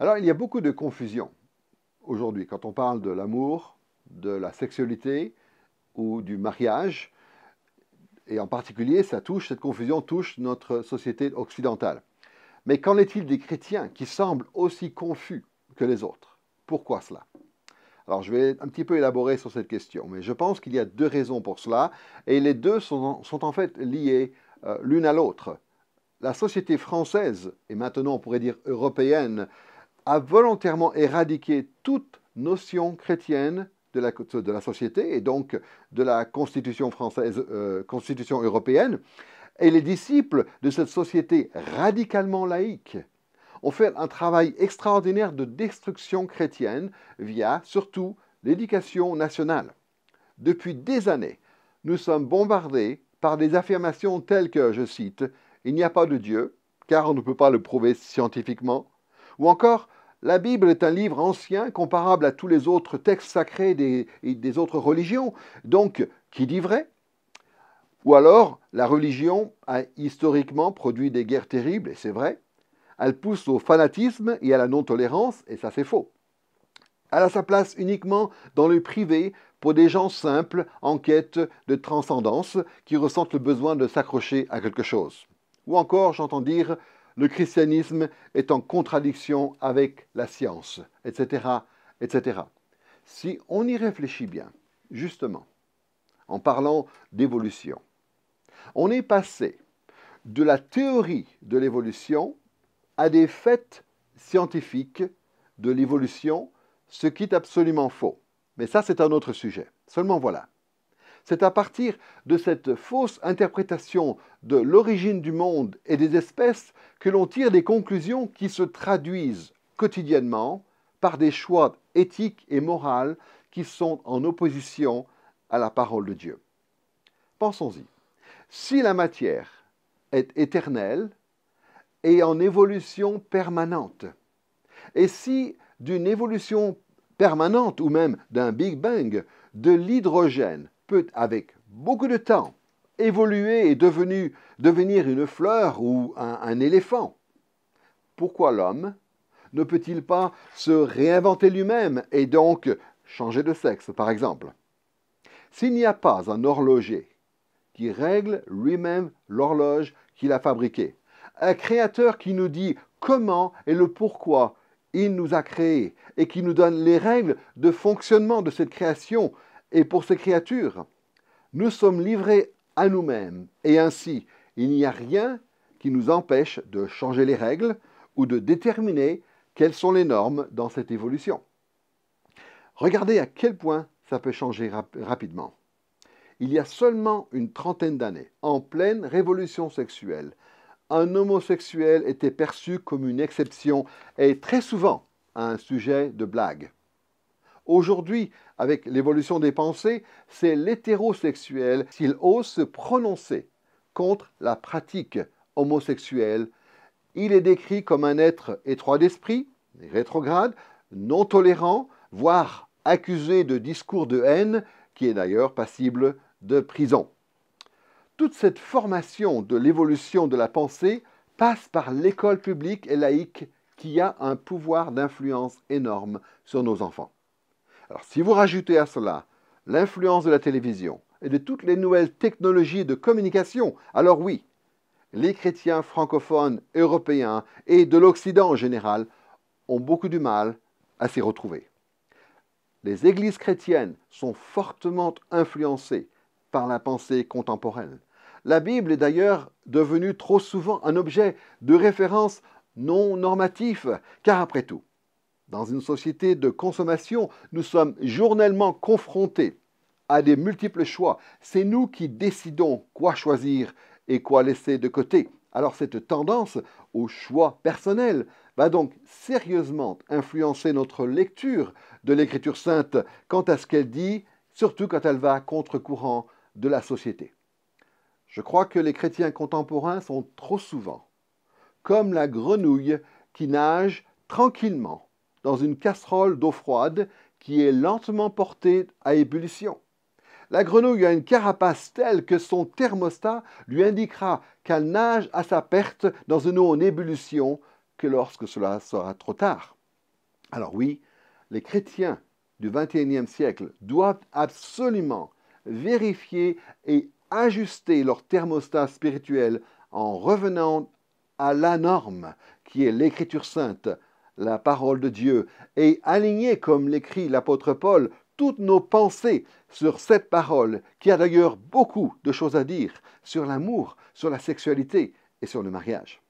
Alors, il y a beaucoup de confusion aujourd'hui quand on parle de l'amour, de la sexualité ou du mariage. Et en particulier, touche, cette confusion touche notre société occidentale. Mais qu'en est-il des chrétiens qui semblent aussi confus que les autres Pourquoi cela Alors je vais un petit peu élaborer sur cette question, mais je pense qu'il y a deux raisons pour cela, et les deux sont, en fait liées euh, l'une à l'autre. La société française, et maintenant on pourrait dire européenne, a volontairement éradiqué toute notion chrétienne de la, société et donc de la constitution, française, euh, constitution européenne. Et les disciples de cette société radicalement laïque ont fait un travail extraordinaire de destruction chrétienne via surtout l'éducation nationale. Depuis des années, nous sommes bombardés par des affirmations telles que, je cite, Il n'y a pas de Dieu, car on ne peut pas le prouver scientifiquement, ou encore la Bible est un livre ancien comparable à tous les autres textes sacrés des, des autres religions. Donc, qui dit vrai Ou alors, la religion a historiquement produit des guerres terribles, et c'est vrai. Elle pousse au fanatisme et à la non-tolérance, et ça c'est faux. Elle a sa place uniquement dans le privé pour des gens simples en quête de transcendance qui ressentent le besoin de s'accrocher à quelque chose. Ou encore, j'entends dire, le christianisme est en contradiction avec la science, etc., etc. Si on y réfléchit bien, justement, en parlant d'évolution, on est passé de la théorie de l'évolution à des faits scientifiques de l'évolution, ce qui est absolument faux. Mais ça, c'est un autre sujet. Seulement voilà. C'est à partir de cette fausse interprétation de l'origine du monde et des espèces que l'on tire des conclusions qui se traduisent quotidiennement par des choix éthiques et moraux qui sont en opposition à la parole de Dieu. Pensons-y. Si la matière est éternelle et en évolution permanente, et si d'une évolution permanente ou même d'un Big Bang, de l'hydrogène peut avec beaucoup de temps évoluer et devenir une fleur ou un, un éléphant. Pourquoi l'homme ne peut-il pas se réinventer lui-même et donc changer de sexe, par exemple S'il n'y a pas un horloger qui règle lui-même l'horloge qu'il a fabriquée, un créateur qui nous dit comment et le pourquoi il nous a créés et qui nous donne les règles de fonctionnement de cette création et pour ces créatures. Nous sommes livrés à nous-mêmes et ainsi il n'y a rien qui nous empêche de changer les règles ou de déterminer quelles sont les normes dans cette évolution. Regardez à quel point ça peut changer rapidement. Il y a seulement une trentaine d'années, en pleine révolution sexuelle, un homosexuel était perçu comme une exception et très souvent un sujet de blague. Aujourd'hui, avec l'évolution des pensées, c'est l'hétérosexuel s'il ose se prononcer contre la pratique homosexuelle. Il est décrit comme un être étroit d'esprit, rétrograde, non tolérant, voire accusé de discours de haine, qui est d'ailleurs passible de prison. Toute cette formation de l'évolution de la pensée passe par l'école publique et laïque qui a un pouvoir d'influence énorme sur nos enfants. Alors, si vous rajoutez à cela l'influence de la télévision et de toutes les nouvelles technologies de communication, alors oui, les chrétiens francophones européens et de l'Occident en général ont beaucoup du mal à s'y retrouver. Les églises chrétiennes sont fortement influencées par la pensée contemporaine. La Bible est d'ailleurs devenue trop souvent un objet de référence non normatif, car après tout, dans une société de consommation, nous sommes journellement confrontés à des multiples choix. C'est nous qui décidons quoi choisir et quoi laisser de côté. Alors cette tendance au choix personnel va donc sérieusement influencer notre lecture de l'Écriture sainte quant à ce qu'elle dit, surtout quand elle va contre-courant de la société. Je crois que les chrétiens contemporains sont trop souvent comme la grenouille qui nage tranquillement dans une casserole d'eau froide qui est lentement portée à ébullition. La grenouille a une carapace telle que son thermostat lui indiquera qu'elle nage à sa perte dans une eau en ébullition que lorsque cela sera trop tard. Alors oui, les chrétiens du XXIe siècle doivent absolument vérifier et ajuster leur thermostat spirituel en revenant à la norme qui est l'Écriture sainte, la parole de Dieu et aligner, comme l'écrit l'apôtre Paul, toutes nos pensées sur cette parole, qui a d'ailleurs beaucoup de choses à dire sur l'amour, sur la sexualité et sur le mariage.